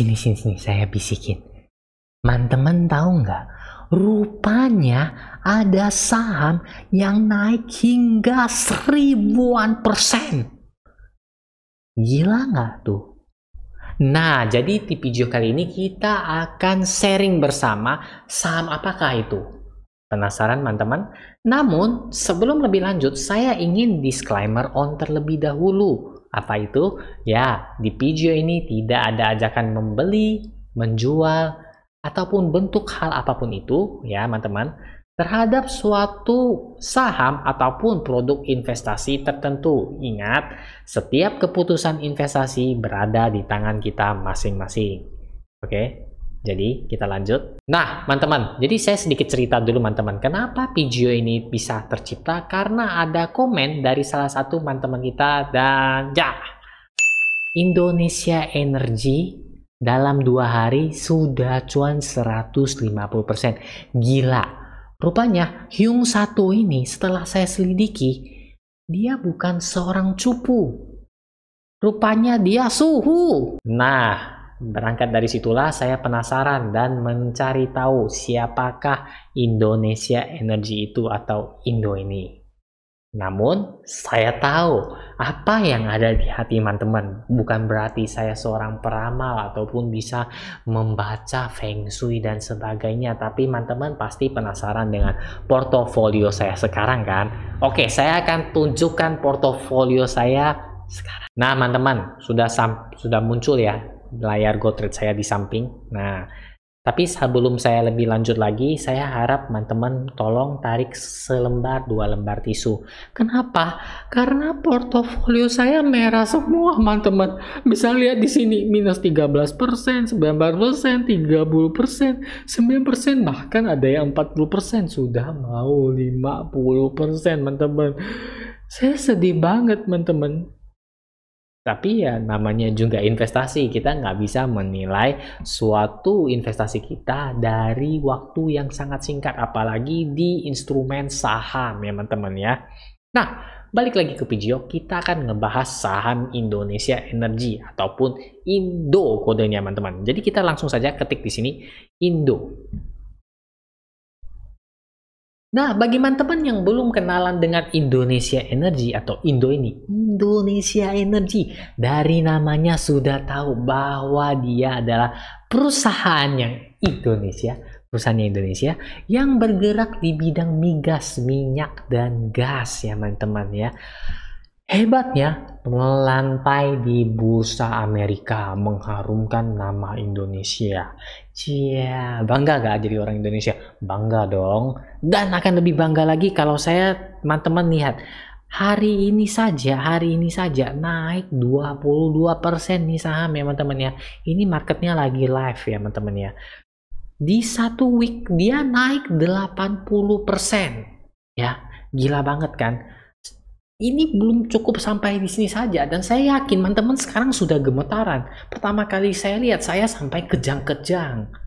Sini, sini, sini, saya bisikin. Teman-teman tahu nggak? Rupanya ada saham yang naik hingga seribuan persen. Gila nggak tuh? Nah, jadi di video kali ini kita akan sharing bersama saham apakah itu. Penasaran teman-teman? Namun, sebelum lebih lanjut, saya ingin disclaimer on terlebih dahulu apa itu? Ya, di video ini tidak ada ajakan membeli, menjual, ataupun bentuk hal apapun itu, ya teman-teman, terhadap suatu saham ataupun produk investasi tertentu. Ingat, setiap keputusan investasi berada di tangan kita masing-masing. Oke. Okay? Jadi kita lanjut. Nah, teman-teman, jadi saya sedikit cerita dulu teman-teman. Kenapa video ini bisa tercipta? Karena ada komen dari salah satu teman-teman kita dan ya. Indonesia Energy dalam dua hari sudah cuan 150%. Gila. Rupanya Hyung Satu ini setelah saya selidiki, dia bukan seorang cupu. Rupanya dia suhu. Nah, Berangkat dari situlah saya penasaran dan mencari tahu siapakah Indonesia Energy itu atau Indo ini. Namun, saya tahu apa yang ada di hati teman-teman. Bukan berarti saya seorang peramal ataupun bisa membaca feng shui dan sebagainya. Tapi teman-teman pasti penasaran dengan portofolio saya sekarang kan? Oke, saya akan tunjukkan portofolio saya sekarang. Nah, teman-teman, sudah sudah muncul ya layar Gotrade saya di samping. Nah, tapi sebelum saya lebih lanjut lagi, saya harap teman-teman tolong tarik selembar dua lembar tisu. Kenapa? Karena portofolio saya merah semua, teman-teman. Bisa lihat di sini minus 13%, 19%, 30%, 9%, bahkan ada yang 40% sudah mau 50%, teman-teman. Saya sedih banget, teman-teman. Tapi ya namanya juga investasi, kita nggak bisa menilai suatu investasi kita dari waktu yang sangat singkat, apalagi di instrumen saham ya teman-teman ya. Nah, balik lagi ke video, kita akan ngebahas saham Indonesia Energy ataupun Indo kodenya teman-teman. Jadi kita langsung saja ketik di sini Indo. Nah, bagi teman teman yang belum kenalan dengan Indonesia Energy atau Indo ini, Indonesia Energy dari namanya sudah tahu bahwa dia adalah perusahaan yang Indonesia, perusahaannya Indonesia yang bergerak di bidang migas, minyak dan gas ya teman-teman ya. Hebatnya melantai di bursa Amerika mengharumkan nama Indonesia. Cia, bangga gak jadi orang Indonesia? Bangga dong. Dan akan lebih bangga lagi kalau saya teman-teman lihat hari ini saja, hari ini saja naik 22% nih saham ya teman-teman ya. Ini marketnya lagi live ya teman-teman ya. Di satu week dia naik 80% ya. Gila banget kan? Ini belum cukup sampai di sini saja dan saya yakin teman-teman sekarang sudah gemetaran. Pertama kali saya lihat saya sampai kejang-kejang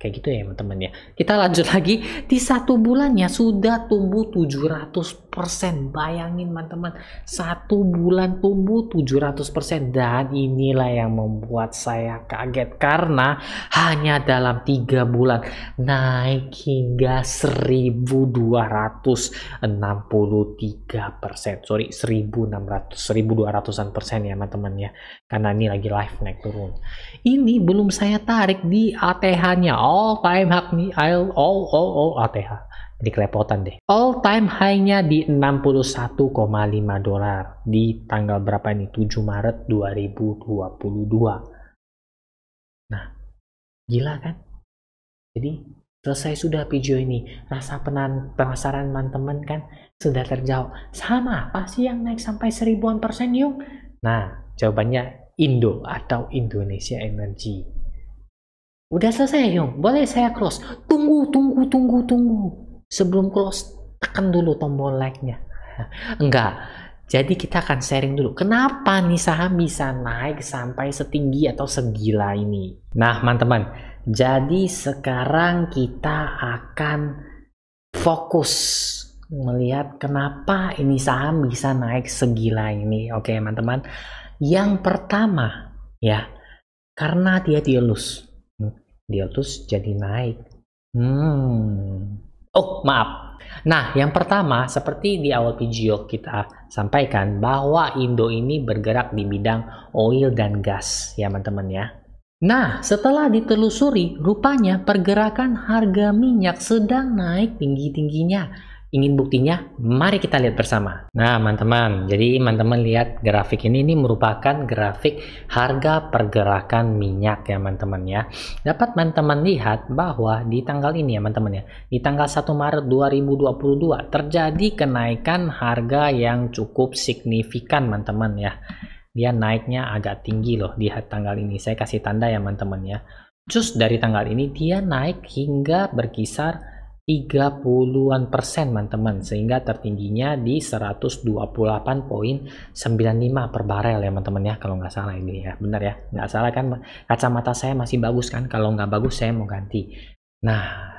kayak gitu ya teman-teman ya kita lanjut lagi di satu bulannya sudah tumbuh 700% bayangin teman-teman satu bulan tumbuh 700% dan inilah yang membuat saya kaget karena hanya dalam tiga bulan naik hingga 1263% sorry 1600 1200an persen ya teman-teman ya karena ini lagi live naik turun ini belum saya tarik di ATH nya all time high all all all, all ATH. Oh, ini kelepotan deh. All time high-nya di 61,5 dolar di tanggal berapa ini? 7 Maret 2022. Nah, gila kan? Jadi selesai sudah video ini. Rasa penan, penasaran teman-teman kan sudah terjawab. Sama, pasti yang naik sampai seribuan persen yuk. Nah, jawabannya Indo atau Indonesia Energy. Udah selesai Hyung, boleh saya close. Tunggu, tunggu, tunggu, tunggu. Sebelum close, tekan dulu tombol like-nya. Enggak. Jadi kita akan sharing dulu. Kenapa nih saham bisa naik sampai setinggi atau segila ini? Nah, teman-teman. Jadi sekarang kita akan fokus melihat kenapa ini saham bisa naik segila ini. Oke, teman-teman. Yang pertama, ya, karena dia dielus dia Diotus jadi naik. Hmm. Oh, maaf. Nah, yang pertama, seperti di awal video kita sampaikan bahwa Indo ini bergerak di bidang oil dan gas, ya teman-teman ya. Nah, setelah ditelusuri, rupanya pergerakan harga minyak sedang naik tinggi-tingginya ingin buktinya? Mari kita lihat bersama. Nah, teman-teman, jadi teman-teman lihat grafik ini ini merupakan grafik harga pergerakan minyak ya, teman-teman ya. Dapat teman-teman lihat bahwa di tanggal ini ya, teman-teman ya, di tanggal 1 Maret 2022 terjadi kenaikan harga yang cukup signifikan, teman-teman ya. Dia naiknya agak tinggi loh di tanggal ini. Saya kasih tanda ya, teman-teman ya. Just dari tanggal ini dia naik hingga berkisar 30-an persen teman-teman sehingga tertingginya di 128.95 per barel ya teman-teman ya kalau nggak salah ini ya benar ya nggak salah kan kacamata saya masih bagus kan kalau nggak bagus saya mau ganti nah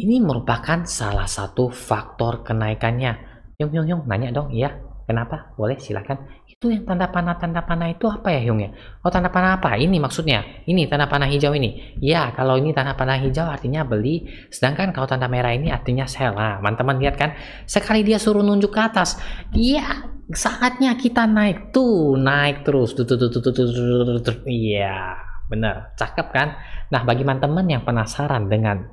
ini merupakan salah satu faktor kenaikannya yong yong yong nanya dong iya Kenapa? Boleh, silahkan. Itu yang tanda panah, tanda panah itu apa ya, Hyung ya? Oh, tanda panah apa? Ini maksudnya. Ini tanda panah hijau ini. Ya, kalau ini tanda panah hijau artinya beli. Sedangkan kalau tanda merah ini artinya sell. Nah, teman-teman lihat kan? Sekali dia suruh nunjuk ke atas, iya, saatnya kita naik tuh, naik terus. Iya, benar. Cakep kan? Nah, bagi teman-teman yang penasaran dengan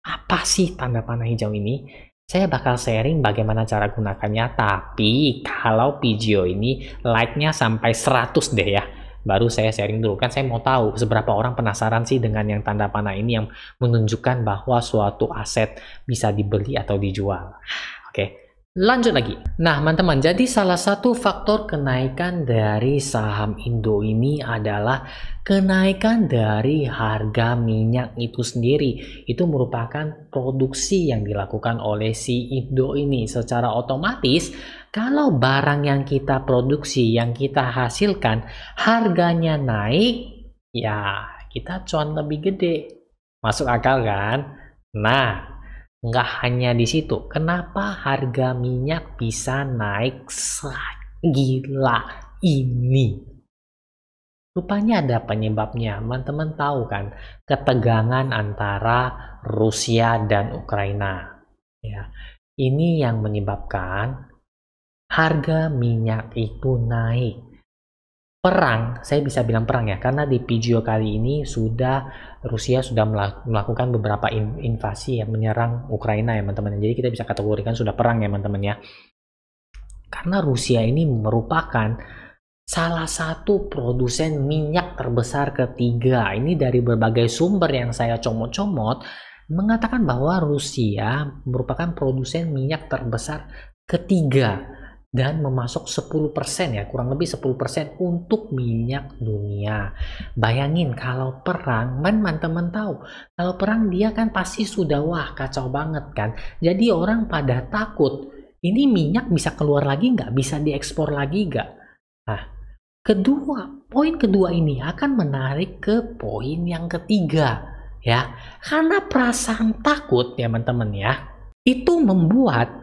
apa sih tanda panah hijau ini? Saya bakal sharing bagaimana cara gunakannya, tapi kalau video ini like-nya sampai 100 deh ya baru saya sharing dulu kan saya mau tahu seberapa orang penasaran sih dengan yang tanda panah ini yang menunjukkan bahwa suatu aset bisa dibeli atau dijual oke okay. Lanjut lagi. Nah, teman-teman, jadi salah satu faktor kenaikan dari saham Indo ini adalah kenaikan dari harga minyak itu sendiri. Itu merupakan produksi yang dilakukan oleh si Indo ini secara otomatis. Kalau barang yang kita produksi, yang kita hasilkan, harganya naik, ya kita cuan lebih gede. Masuk akal kan? Nah, nggak hanya di situ. Kenapa harga minyak bisa naik gila ini? Rupanya ada penyebabnya. Teman-teman tahu kan ketegangan antara Rusia dan Ukraina. Ya, ini yang menyebabkan harga minyak itu naik perang, saya bisa bilang perang ya, karena di video kali ini sudah Rusia sudah melakukan beberapa invasi yang menyerang Ukraina ya teman-teman. Jadi kita bisa kategorikan sudah perang ya teman-teman ya. Karena Rusia ini merupakan salah satu produsen minyak terbesar ketiga. Ini dari berbagai sumber yang saya comot-comot mengatakan bahwa Rusia merupakan produsen minyak terbesar ketiga dan memasok 10% ya kurang lebih 10% untuk minyak dunia bayangin kalau perang man-man teman tahu kalau perang dia kan pasti sudah wah kacau banget kan jadi orang pada takut ini minyak bisa keluar lagi nggak bisa diekspor lagi nggak nah kedua poin kedua ini akan menarik ke poin yang ketiga ya karena perasaan takut ya teman-teman ya itu membuat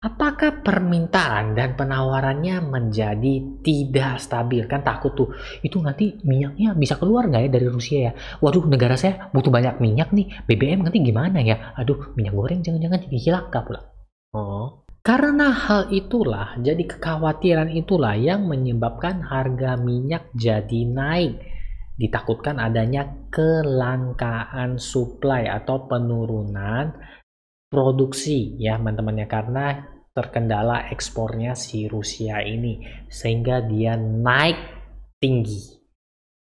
Apakah permintaan dan penawarannya menjadi tidak stabil? Kan takut tuh, itu nanti minyaknya bisa keluar nggak ya dari Rusia ya? Waduh, negara saya butuh banyak minyak nih, BBM nanti gimana ya? Aduh, minyak goreng jangan-jangan jadi hilangkah pula. Oh. Karena hal itulah, jadi kekhawatiran itulah yang menyebabkan harga minyak jadi naik. Ditakutkan adanya kelangkaan suplai atau penurunan produksi ya teman-teman karena terkendala ekspornya si Rusia ini sehingga dia naik tinggi.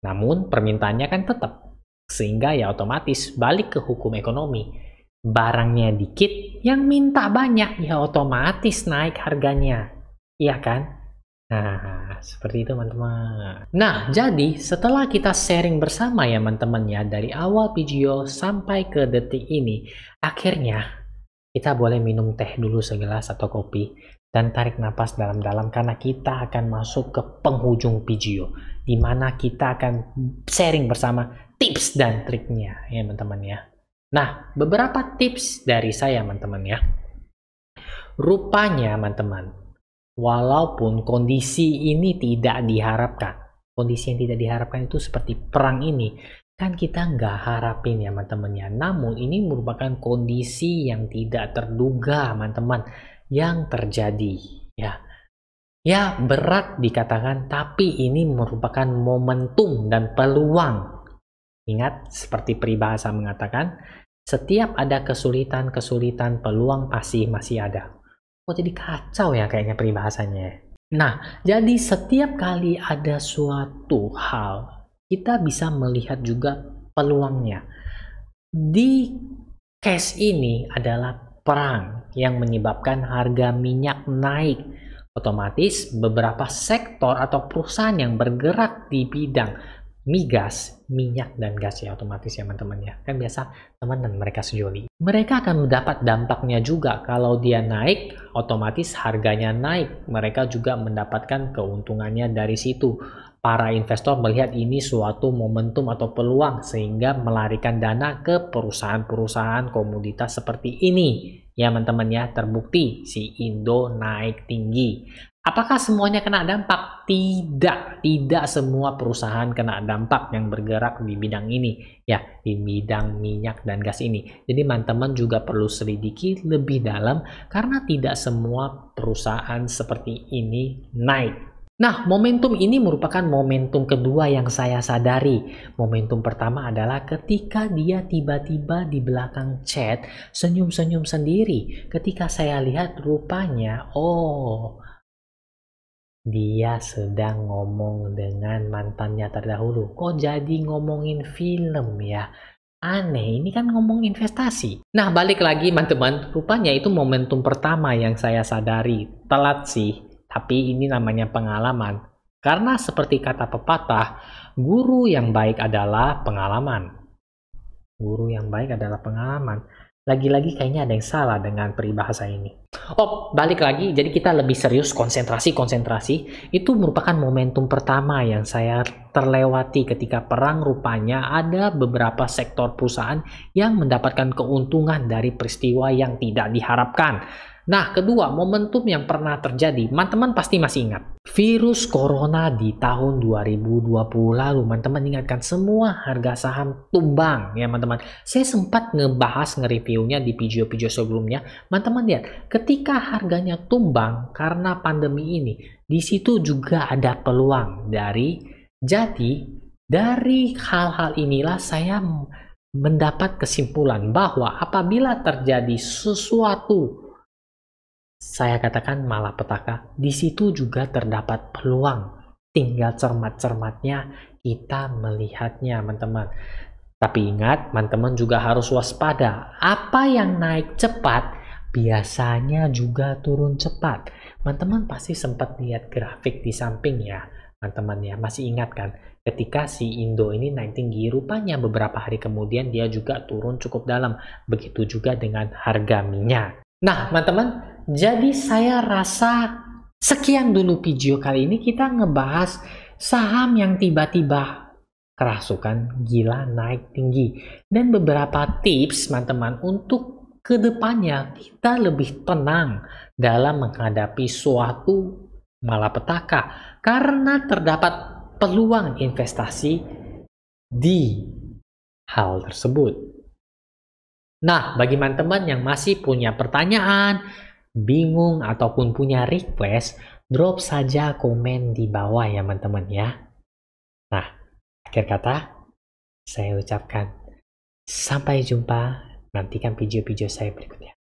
Namun permintaannya kan tetap sehingga ya otomatis balik ke hukum ekonomi. Barangnya dikit, yang minta banyak ya otomatis naik harganya. Iya kan? Nah, seperti itu teman-teman. Nah, jadi setelah kita sharing bersama ya teman-teman ya dari awal video sampai ke detik ini, akhirnya kita boleh minum teh dulu segelas atau kopi dan tarik napas dalam-dalam karena kita akan masuk ke penghujung video di mana kita akan sharing bersama tips dan triknya ya teman-teman ya. Nah, beberapa tips dari saya teman-teman ya. Rupanya teman-teman, walaupun kondisi ini tidak diharapkan, kondisi yang tidak diharapkan itu seperti perang ini kan kita nggak harapin ya teman-teman ya namun ini merupakan kondisi yang tidak terduga teman-teman yang terjadi ya ya berat dikatakan tapi ini merupakan momentum dan peluang ingat seperti peribahasa mengatakan setiap ada kesulitan-kesulitan peluang pasti masih ada oh jadi kacau ya kayaknya peribahasanya ya? nah jadi setiap kali ada suatu hal kita bisa melihat juga peluangnya. Di case ini adalah perang yang menyebabkan harga minyak naik. Otomatis beberapa sektor atau perusahaan yang bergerak di bidang migas, minyak dan gas ya otomatis ya teman-teman ya. Kan biasa teman dan mereka sejoli. Mereka akan mendapat dampaknya juga kalau dia naik, otomatis harganya naik. Mereka juga mendapatkan keuntungannya dari situ para investor melihat ini suatu momentum atau peluang sehingga melarikan dana ke perusahaan-perusahaan komoditas seperti ini. Ya teman-teman ya, terbukti si Indo naik tinggi. Apakah semuanya kena dampak? Tidak, tidak semua perusahaan kena dampak yang bergerak di bidang ini, ya, di bidang minyak dan gas ini. Jadi teman-teman juga perlu selidiki lebih dalam karena tidak semua perusahaan seperti ini naik Nah, momentum ini merupakan momentum kedua yang saya sadari. Momentum pertama adalah ketika dia tiba-tiba di belakang chat senyum-senyum sendiri. Ketika saya lihat rupanya, oh, dia sedang ngomong dengan mantannya terdahulu. Kok jadi ngomongin film ya? Aneh, ini kan ngomong investasi. Nah, balik lagi teman-teman, rupanya itu momentum pertama yang saya sadari. Telat sih, tapi ini namanya pengalaman. Karena seperti kata pepatah, guru yang baik adalah pengalaman. Guru yang baik adalah pengalaman. Lagi-lagi kayaknya ada yang salah dengan peribahasa ini. Oh, balik lagi. Jadi kita lebih serius konsentrasi-konsentrasi. Itu merupakan momentum pertama yang saya terlewati ketika perang rupanya ada beberapa sektor perusahaan yang mendapatkan keuntungan dari peristiwa yang tidak diharapkan. Nah, kedua, momentum yang pernah terjadi, teman-teman pasti masih ingat. Virus corona di tahun 2020 lalu, teman-teman ingatkan semua harga saham tumbang ya teman-teman. Saya sempat ngebahas nge-reviewnya di video-video sebelumnya. Teman-teman lihat, ketika harganya tumbang karena pandemi ini, di situ juga ada peluang dari jadi dari hal-hal inilah saya mendapat kesimpulan bahwa apabila terjadi sesuatu saya katakan malapetaka, di situ juga terdapat peluang. Tinggal cermat-cermatnya kita melihatnya, teman-teman. Tapi ingat, teman-teman juga harus waspada. Apa yang naik cepat biasanya juga turun cepat. Teman-teman pasti sempat lihat grafik di samping ya, teman-teman ya. Masih ingat kan? Ketika si Indo ini naik tinggi, rupanya beberapa hari kemudian dia juga turun cukup dalam. Begitu juga dengan harga minyak. Nah, teman-teman, jadi saya rasa sekian dulu video kali ini kita ngebahas saham yang tiba-tiba kerasukan gila naik tinggi dan beberapa tips teman-teman untuk kedepannya kita lebih tenang dalam menghadapi suatu malapetaka karena terdapat peluang investasi di hal tersebut. Nah, bagi teman-teman yang masih punya pertanyaan, bingung ataupun punya request, drop saja komen di bawah ya teman-teman ya. Nah, akhir kata saya ucapkan sampai jumpa, nantikan video-video saya berikutnya.